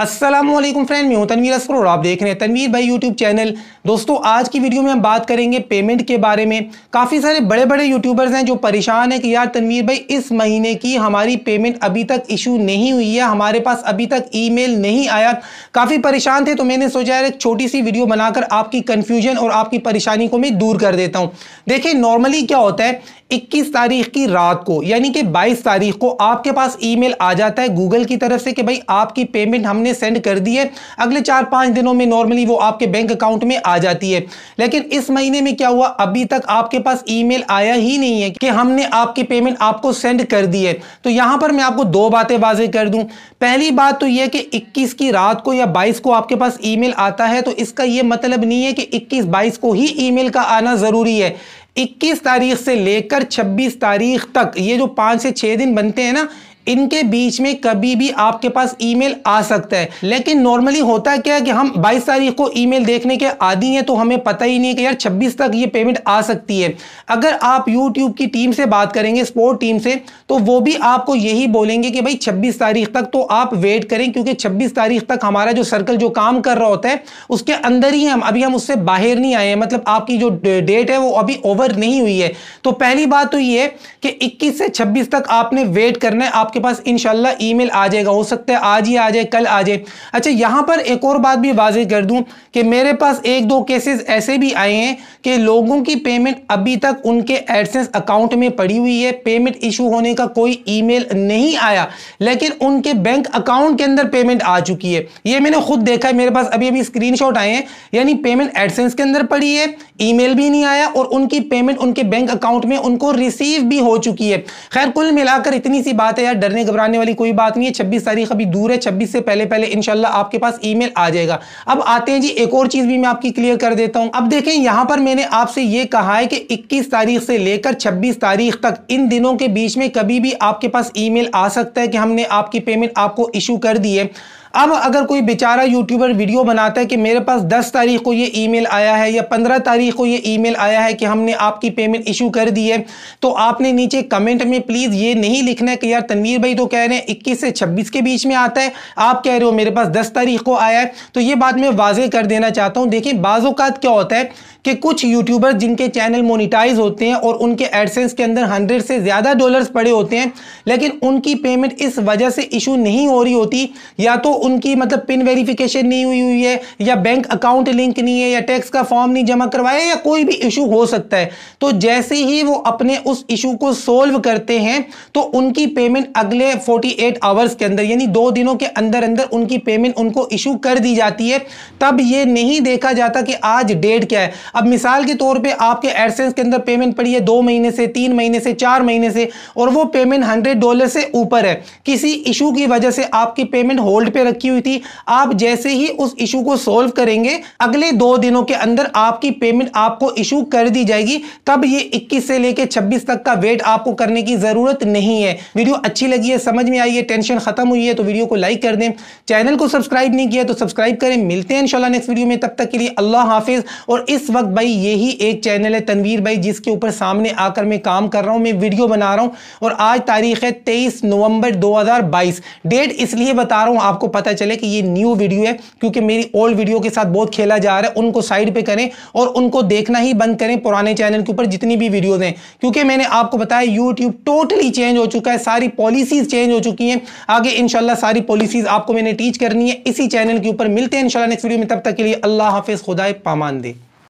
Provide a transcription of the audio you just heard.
Aslam friend मैं हूं तनवीर असर और आप देख रहे हैं तनवीर भाई यूट्यूब चैनल दोस्तों आज की वीडियो में हम बात करेंगे पेमेंट के बारे में काफ़ी सारे बड़े बड़े यूट्यूबर्स हैं जो परेशान हैं कि यार तनवीर भाई इस महीने की हमारी पेमेंट अभी तक इशू नहीं हुई है हमारे पास अभी तक ईमेल नहीं आया काफ़ी परेशान थे तो मैंने सोचा यार एक छोटी सी वीडियो बनाकर आपकी कन्फ्यूजन और आपकी परेशानी को मैं दूर कर देता हूँ देखिए नॉर्मली क्या होता है 21 तारीख की रात को यानी कि 22 तारीख को आपके पास ईमेल आ जाता है गूगल की तरफ से कि भाई आपकी पेमेंट हमने सेंड कर दी है अगले चार पाँच दिनों में नॉर्मली वो आपके बैंक अकाउंट में आ जाती है लेकिन इस महीने में क्या हुआ अभी तक आपके पास ईमेल आया ही नहीं है कि हमने आपकी पेमेंट आपको सेंड कर दी है तो यहाँ पर मैं आपको दो बातें वाजे कर दूँ पहली बात तो यह कि इक्कीस की रात को या बाईस को आपके पास ई आता है तो इसका यह मतलब नहीं है कि इक्कीस बाईस को ही ई का आना ज़रूरी है 21 तारीख से लेकर 26 तारीख तक ये जो पाँच से छः दिन बनते हैं ना इनके बीच में कभी भी आपके पास ईमेल आ सकता है लेकिन नॉर्मली होता क्या है कि हम 22 तारीख को ईमेल देखने के आदि हैं तो हमें पता ही नहीं है कि यार 26 तक ये पेमेंट आ सकती है अगर आप यूट्यूब की टीम से बात करेंगे स्पोर्ट टीम से तो वो भी आपको यही बोलेंगे कि भाई छब्बीस तारीख तक तो आप वेट करें क्योंकि छब्बीस तारीख तक हमारा जो सर्कल जो काम कर रहा होता है उसके अंदर ही हम अभी हम उससे बाहर नहीं आए हैं मतलब आपकी जो डेट है वो अभी ओवर नहीं हुई है तो पहली बात तो ये है कि इक्कीस से छब्बीस तक आपने वेट करना है आप आपके पास इन मेल आ जाएगा हो सकता है आज ही आ जाए कल आ जाए अच्छा यहाँ पर एक और बात भी वाजे कर दूँ कि मेरे पास एक दो केसेस ऐसे भी आए हैं कि लोगों की पेमेंट अभी तक उनके एडसेंस अकाउंट में पड़ी हुई है पेमेंट इशू होने का कोई ईमेल नहीं आया लेकिन उनके बैंक अकाउंट के अंदर पेमेंट आ चुकी है ये मैंने खुद देखा है मेरे पास अभी अभी स्क्रीनशॉट आए हैं यानी पेमेंट एडसेंस के अंदर पड़ी है ईमेल भी नहीं आया और उनकी पेमेंट उनके बैंक अकाउंट में उनको रिसीव भी हो चुकी है खैर कुल मिलाकर इतनी सी बात है यार डरने घबराने वाली कोई बात नहीं है छब्बीस तारीख अभी दूर है छब्बीस से पहले पहले इनशाला आपके पास ई आ जाएगा अब आते हैं जी एक और चीज भी मैं आपकी क्लियर कर देता हूँ अब देखें यहाँ पर मैंने आपसे ये कहा है कि इक्कीस तारीख से लेकर छब्बीस तारीख तक इन दिनों के बीच में कभी भी आपके पास ई आ सकता है कि हमने आपकी पेमेंट आपको इशू कर दी है अब अगर कोई बेचारा यूट्यूबर वीडियो बनाता है कि मेरे पास 10 तारीख को ये ईमेल आया है या 15 तारीख को ये ईमेल आया है कि हमने आपकी पेमेंट इशू कर दी है तो आपने नीचे कमेंट में प्लीज़ ये नहीं लिखना है कि यार तनवीर भाई तो कह रहे हैं इक्कीस से छब्बीस के बीच में आता है आप कह रहे हो मेरे पास दस तारीख को आया है तो ये बात मैं वाजे कर देना चाहता हूँ देखिए बाज़ात क्या होता है कि कुछ यूट्यूबर जिनके चैनल मोनिटाइज होते हैं और उनके एडसेंस के अंदर हंड्रेड से ज़्यादा डॉलर्स पड़े होते हैं लेकिन उनकी पेमेंट इस वजह से इशू नहीं हो रही होती या तो उनकी मतलब पिन वेरिफिकेशन नहीं हुई हुई है या बैंक अकाउंट लिंक नहीं है या टैक्स का फॉर्म नहीं जमा करवाया या कोई भी इशू हो सकता है तो जैसे ही वो अपने उस इशू को सोल्व करते हैं तो उनकी पेमेंट अगले 48 आवर्स के अंदर यानी दो दिनों के अंदर अंदर उनकी पेमेंट उनको इशू कर दी जाती है तब ये नहीं देखा जाता कि आज डेट क्या है अब मिसाल के तौर पर आपके एडसेंस के अंदर पेमेंट पड़ी है दो महीने से तीन महीने से चार महीने से और वो पेमेंट हंड्रेड डॉलर से ऊपर है किसी इशू की वजह से आपकी पेमेंट होल्ड पे रखी हुई थी आप जैसे ही उस इशू को सोल्व करेंगे अगले दो दिनों के अंदर आपकी पेमेंट आपको इशू कर दी जाएगी तब ये इक्कीस से लेकर छब्बीस तक का वेट आपको करने की जरूरत नहीं है वीडियो अच्छी लगी है समझ में आई है टेंशन खत्म हुई है तो वीडियो को लाइक कर दें चैनल को सब्सक्राइब नहीं किया तो सब्सक्राइब करें मिलते हैं इंशाल्लाह नेक्स्ट वीडियो में तब तक के लिए अल्लाह हाफिज और इस वक्त भाई यही एक चैनल है तनवीर भाई जिसके ऊपर सामने आकर मैं काम कर रहा हूँ मैं वीडियो बना रहा हूँ और आज तारीख है तेईस नवंबर दो डेट इसलिए बता रहा हूँ आपको पता चले कि ये न्यू वीडियो है क्योंकि मेरी ओल्ड वीडियो के साथ बहुत खेला जा रहा है उनको साइड पे करें और उनको देखना ही बंद करें पुराने चैनल के ऊपर जितनी भी वीडियोज़ हैं क्योंकि मैंने आपको बताया यूट्यूब टोटली चेंज हो चुका है सारी पॉलिसीज चेंज हो चुकी हैं आगे इनशाला सारी पॉलिसीज आपको मैंने टीच करनी है इसी चैनल के ऊपर मिलते हैं इनशाला नेक्स्ट वीडियो में तब तक के लिए अल्लाह हाफिज़ खुदाए पामान दे